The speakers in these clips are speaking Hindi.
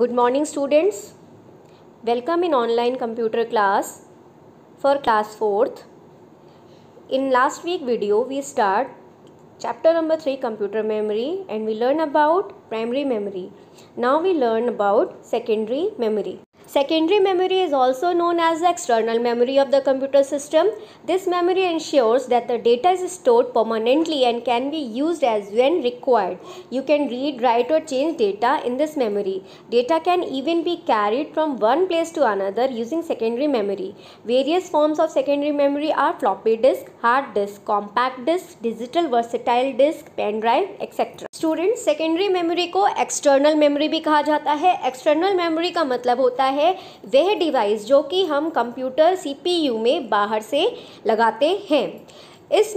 Good morning students. Welcome in online computer class for class 4th. In last week video we start chapter number 3 computer memory and we learn about primary memory. Now we learn about secondary memory. Secondary memory is also known as the external memory of the computer system. This memory ensures that the data is stored permanently and can be used as when required. You can read, write or change data in this memory. Data can even be carried from one place to another using secondary memory. Various forms of secondary memory are floppy disk, hard disk, compact disk, digital versatile disk, pen drive, etc. Student secondary memory को एक्सटर्नल मेमोरी भी कहा जाता है एक्सटर्नल मेमोरी का मतलब होता है है वह डिवाइस जो कि हम कंप्यूटर सीपीयू में बाहर से लगाते हैं इस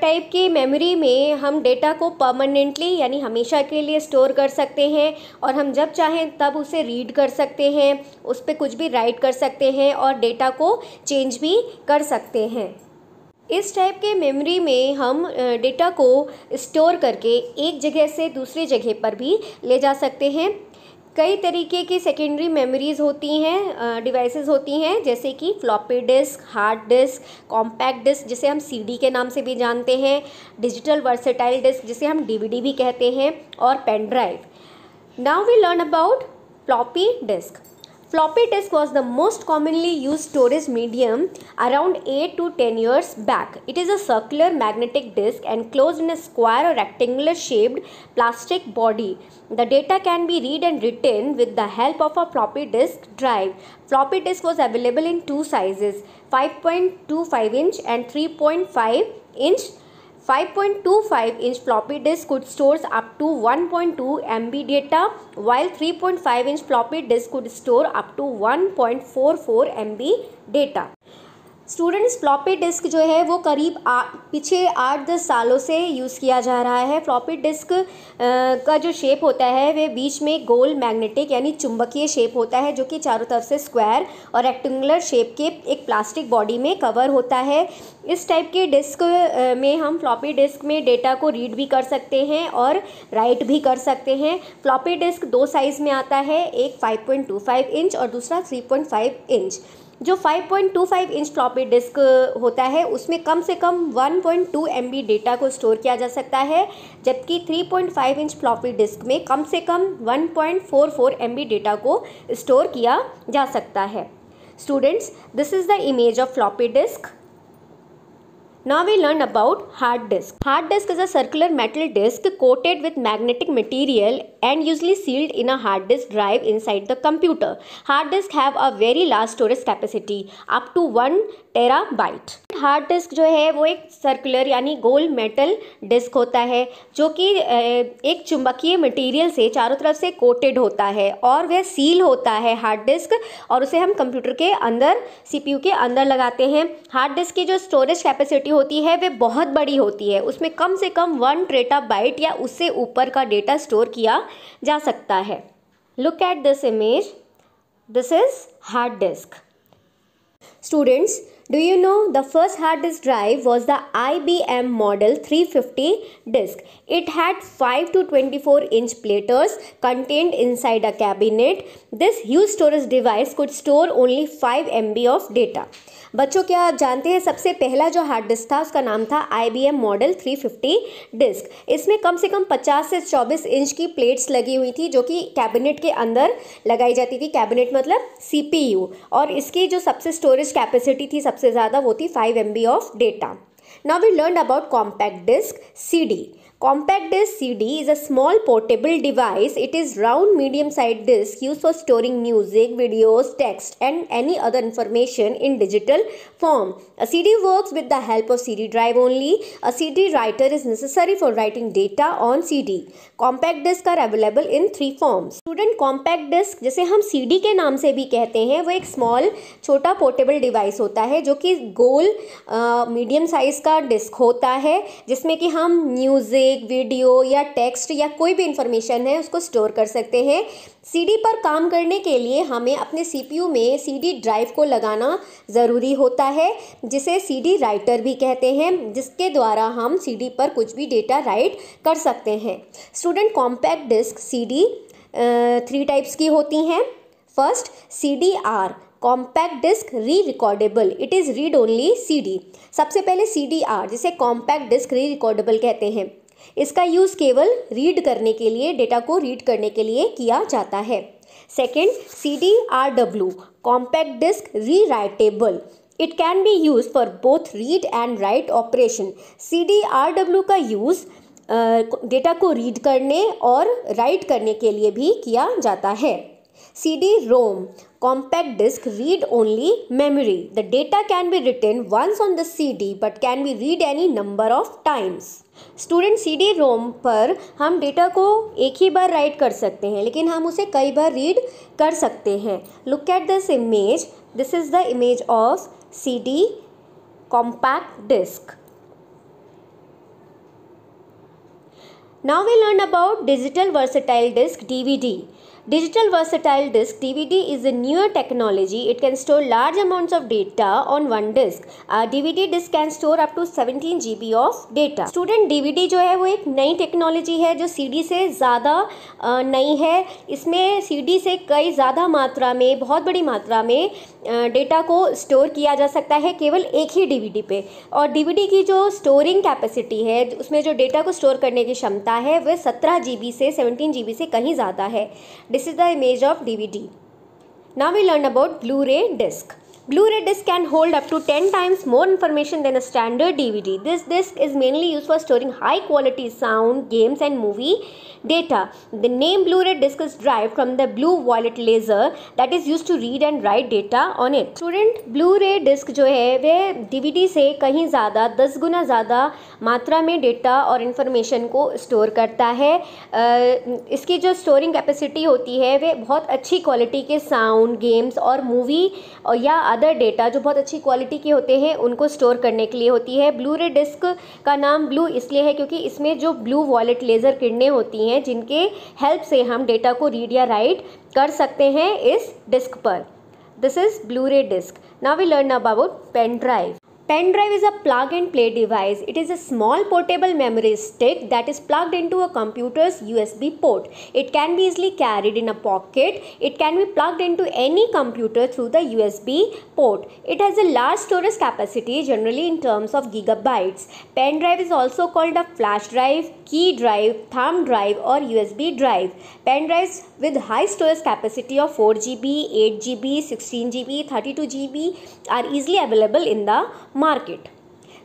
टाइप की मेमोरी में हम डेटा को परमानेंटली यानी हमेशा के लिए स्टोर कर सकते हैं और हम जब चाहें तब उसे रीड कर सकते हैं उस पर कुछ भी राइट कर सकते हैं और डेटा को चेंज भी कर सकते हैं इस टाइप के मेमोरी में हम डेटा को स्टोर करके एक जगह से दूसरी जगह पर भी ले जा सकते हैं कई तरीके की सेकेंडरी मेमोरीज़ होती हैं डिवाइसेस होती हैं जैसे कि floppy disk hard disk compact disk जिसे हम सीडी के नाम से भी जानते हैं डिजिटल वर्सेटाइल डिस्क जिसे हम डीवीडी भी कहते हैं और pen drive now we learn about floppy disk Floppy disk was the most commonly used storage medium around 8 to 10 years back. It is a circular magnetic disk enclosed in a square or rectangular shaped plastic body. The data can be read and written with the help of a floppy disk drive. Floppy disk was available in two sizes 5.25 inch and 3.5 inch 5.25 inch floppy disk could store up to 1.2 MB data while 3.5 inch floppy disk could store up to 1.44 MB data. Students floppy disk जो है वो करीब आ, पीछे आठ दस सालों से यूज़ किया जा रहा है फ्लॉपी डिस्क आ, का जो शेप होता है वे बीच में गोल मैग्नेटिक यानी चुंबकीय शेप होता है जो कि चारों तरफ से स्क्वायर और रेक्टेंगुलर शेप के एक प्लास्टिक बॉडी में कवर होता है इस टाइप के डिस्क में हम फ्लॉपी डिस्क में डेटा को रीड भी कर सकते हैं और राइट भी कर सकते हैं फ्लॉपी डिस्क दो साइज़ में आता है एक फाइव इंच और दूसरा थ्री इंच जो 5.25 इंच फ्लॉपी डिस्क होता है उसमें कम से कम 1.2 पॉइंट डेटा को स्टोर किया जा सकता है जबकि 3.5 इंच फ्लॉपी डिस्क में कम से कम 1.44 पॉइंट डेटा को स्टोर किया जा सकता है students this is the image of floppy disk Now we learn about hard disk. Hard disk is a circular metal disk coated with magnetic material and usually sealed in a hard disk drive inside the computer. Hard disk have a very large storage capacity up to 1 byte hard disk जो है वो एक सर्कुलर यानी गोल मेटल डिस्क होता है जो कि एक चुंबकीय मटेरियल से चारों तरफ से कोटेड होता है और वह सील होता है हार्ड डिस्क और उसे हम कंप्यूटर के अंदर सीपीयू के अंदर लगाते हैं हार्ड डिस्क की जो स्टोरेज कैपेसिटी होती है वह बहुत बड़ी होती है उसमें कम से कम वन ट्रेटा बाइट या उससे ऊपर का डेटा स्टोर किया जा सकता है look at this image this is hard disk students Do you know the first hard disk drive was the IBM Model 350 disk? It had 5 to 24 inch platters contained inside a cabinet. This huge storage device could store only 5 MB of data. बच्चों क्या आप जानते हैं सबसे पहला जो हार्ड डिस्क था उसका नाम था I B M model three fifty disk इसमें कम से कम पचास से चौबीस इंच की प्लेट्स लगी हुई थी जो कि कैबिनेट के अंदर लगाई जाती थी कैबिनेट मतलब सी पी यू और इसकी जो सबसे स्टोरेज कैपेसिटी थी सबसे सबसे ज़्यादा वो थी five M of data Now we learned about compact disc CD. Compact disc CD is a small portable device. It is round medium-sized disc used for storing music, videos, text and any other information in digital form. A CD works with the help of CD drive only. A CD writer is necessary for writing data on CD. Compact discs are available in three forms. Student compact disk जिसे हम सीडी के नाम से भी कहते हैं वो एक स्मॉल छोटा पोर्टेबल डिवाइस होता है जो कि गोल मीडियम साइज़ का डिस्क होता है जिसमें कि हम म्यूज़िक वीडियो या टेक्स्ट या कोई भी इंफॉर्मेशन है उसको स्टोर कर सकते हैं सीडी पर काम करने के लिए हमें अपने सीपीयू में सीडी ड्राइव को लगाना ज़रूरी होता है जिसे सीडी राइटर भी कहते हैं जिसके द्वारा हम सीडी पर कुछ भी डेटा राइट कर सकते हैं student compact disk CD three types की होती हैं first C D R compact disk re recordable it is read only C D सबसे पहले सी डी आर जिसे कॉम्पैक्ट डिस्क री रिकॉर्डेबल कहते हैं इसका यूज़ केवल रीड करने के लिए डेटा को रीड करने के लिए किया जाता है second C D R W compact disk re writable it can be use for both read and write operation C D R W का यूज़ डेटा को रीड करने और राइट करने के लिए भी किया जाता है C D ROM compact disk read only memory the data can be written once on the C D but can be read any number of times student C D ROM पर हम डेटा को एक ही बार राइट कर सकते हैं लेकिन हम उसे कई बार रीड कर सकते हैं look at this image this is the image of C D compact disk Now we learn about digital versatile disc DVD. Digital versatile disk DVD is a newer technology. It can store large amounts of data on one disk. A DVD disk can store up to 17 GB of data. Student DVD जो है वो एक नई टेक्नोलॉजी है जो डी से ज़्यादा नई है इसमें डी से कई ज़्यादा मात्रा में बहुत बड़ी मात्रा में डेटा को स्टोर किया जा सकता है केवल एक ही डी पे और डीवीडी की जो स्टोरिंग कैपेसिटी है उसमें जो डेटा को स्टोर करने की क्षमता है वह सत्रह जी से सेवनटीन जी से कहीं ज़्यादा है This is the image of DVD. Now we learn about Blu-ray disc. Blu-ray disc can hold up to 10 times more information than a standard DVD. This disc is mainly used for storing high-quality sound, games and movie data. The name Blu-ray disc is derived from the blue violet laser that is used to read and write data on it. Student Blu-ray disc jo hai ve DVD से कहीं ज़्यादा 10 matra mein data में information ko store karta hai. Uh, iski jo storing capacity hoti hai ve वह बहुत quality ke sound, games games movie movie ya other data जो बहुत अच्छी क्वालिटी के होते हैं उनको स्टोर करने के लिए होती है ब्लू रे डिस्क का नाम ब्लू इसलिए है क्योंकि इसमें जो ब्लू वॉलेट लेज़र किरणें होती हैं जिनके हेल्प से हम डेटा को रीड या राइट कर सकते हैं इस डिस्क पर this is blu ray disk now we learn about pen drive Pen drive is a plug and play device. It is a small portable memory stick that is plugged into a computer's USB port. It can be easily carried in a pocket. It can be plugged into any computer through the USB port. It has a large storage capacity generally in terms of gigabytes. Pen drive is also called a flash drive, key drive, thumb drive or USB drive. Pen drives with high storage capacity of 4 GB, 8 GB, 16 GB, 32 GB are easily available in the market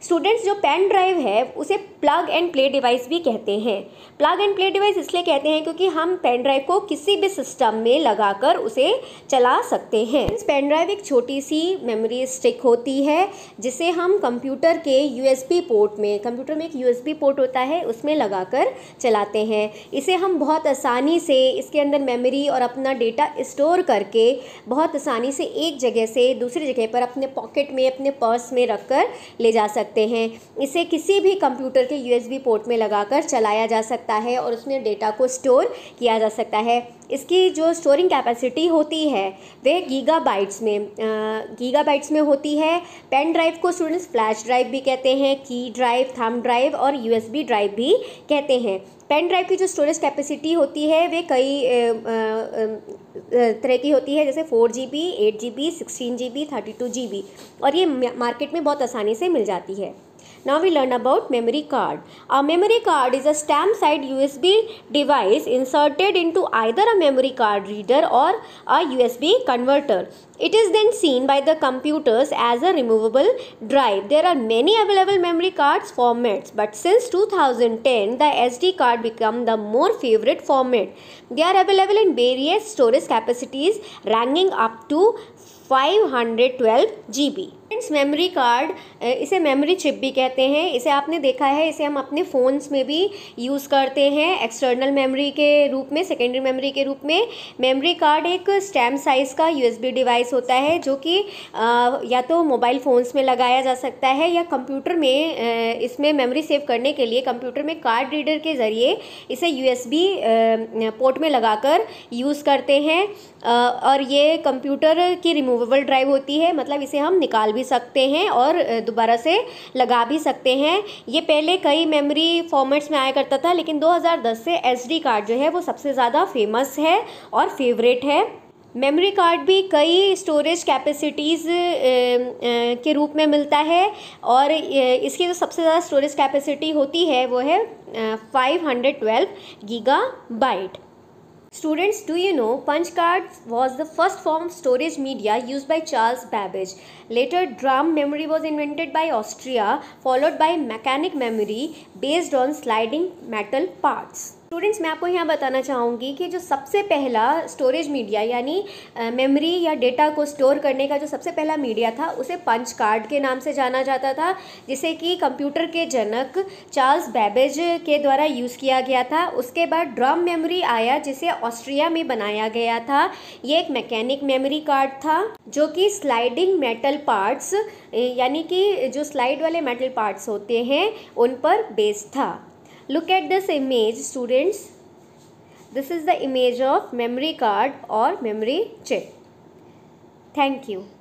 students जो पेन ड्राइव है उसे प्लग एंड प्ले डिवाइस भी कहते हैं प्लग एंड प्ले डिवाइस इसलिए कहते हैं क्योंकि हम पेन ड्राइव को किसी भी सिस्टम में लगाकर उसे चला सकते हैं पेन ड्राइव एक छोटी सी मेमोरी स्टिक होती है जिसे हम कंप्यूटर के यूएसबी पोर्ट में कंप्यूटर में एक यूएसबी पोर्ट होता है उसमें लगाकर चलाते हैं इसे हम बहुत आसानी से इसके अंदर मेमोरी और अपना डेटा स्टोर करके बहुत आसानी से एक जगह से दूसरी जगह पर अपने पॉकेट में अपने पर्स में रख कर ले जा सकते हैं इसे किसी भी कंप्यूटर के के यूएसबी पोर्ट में लगाकर चलाया जा सकता है और उसमें डेटा को स्टोर किया जा सकता है इसकी जो स्टोरिंग कैपेसिटी होती है गीगा गीगाबाइट्स में गीगाबाइट्स में होती है पेन ड्राइव को स्टूडेंट्स फ्लैश ड्राइव भी कहते हैं की ड्राइव थम ड्राइव और यू ड्राइव भी कहते हैं पेन ड्राइव की जो स्टोरेज कैपेसिटी होती है वे कई तरह की होती है जैसे four G B eight G B sixteen G B thirty two G B और ये मार्केट में बहुत आसानी से मिल जाती है Now we learn about memory card. A memory card is a stamp side USB device inserted into either a memory card reader or a USB converter. It is then seen by the computers as a removable drive. There are many available memory cards formats but since 2010 the SD card become the more favorite format. They are available in various storage capacities ranging up to 512 GB. Friends memory card इसे मेमोरी चिप भी कहते हैं इसे आपने देखा है इसे हम अपने फ़ोन्स में भी यूज़ करते हैं एक्सटर्नल मेमोरी के रूप में सेकेंडरी मेमोरी के रूप में मेमोरी कार्ड एक स्टैम्प साइज़ का यूएसबी डिवाइस होता है जो कि या तो मोबाइल फ़ोन्स में लगाया जा सकता है या कंप्यूटर में इसमें मेमोरी सेव करने के लिए कंप्यूटर में कार्ड रीडर के ज़रिए इसे यूएसबी पोर्ट में लगाकर यूज़ करते हैं और ये कंप्यूटर की रिमूवेबल ड्राइव होती है मतलब इसे हम निकाल भी सकते हैं और दोबारा से लगा भी सकते हैं ये पहले कई मेमोरी फॉर्मेट्स में आया करता था लेकिन 2010 से एस कार्ड जो है वो सबसे ज़्यादा फेमस है और फेवरेट है मेमोरी कार्ड भी कई स्टोरेज कैपेसिटीज़ के रूप में मिलता है और इसकी जो सबसे ज़्यादा स्टोरेज कैपेसिटी होती है वो है five hundred twelve gigabyte Students, do you know punch cards was the first form of storage media used by Charles Babbage. Later, drum memory was invented by Austria, followed by mechanic memory based on sliding metal parts. Students मैं आपको यहाँ बताना चाहूँगी कि जो सबसे पहला स्टोरेज मीडिया यानी मेमोरी या डेटा को स्टोर करने का जो सबसे पहला मीडिया था उसे पंच कार्ड के नाम से जाना जाता था जिसे कि कंप्यूटर के जनक चार्ल्स बैबेज के द्वारा यूज़ किया गया था उसके बाद ड्रम मेमोरी आया जिसे ऑस्ट्रिया में बनाया गया था ये एक मैकेनिक मेमोरी कार्ड था जो कि स्लाइडिंग मेटल पार्ट्स यानी कि जो स्लाइड वाले मेटल पार्ट्स होते हैं उन पर बेस्ड था look at this image students this is the image of memory card or memory chip thank you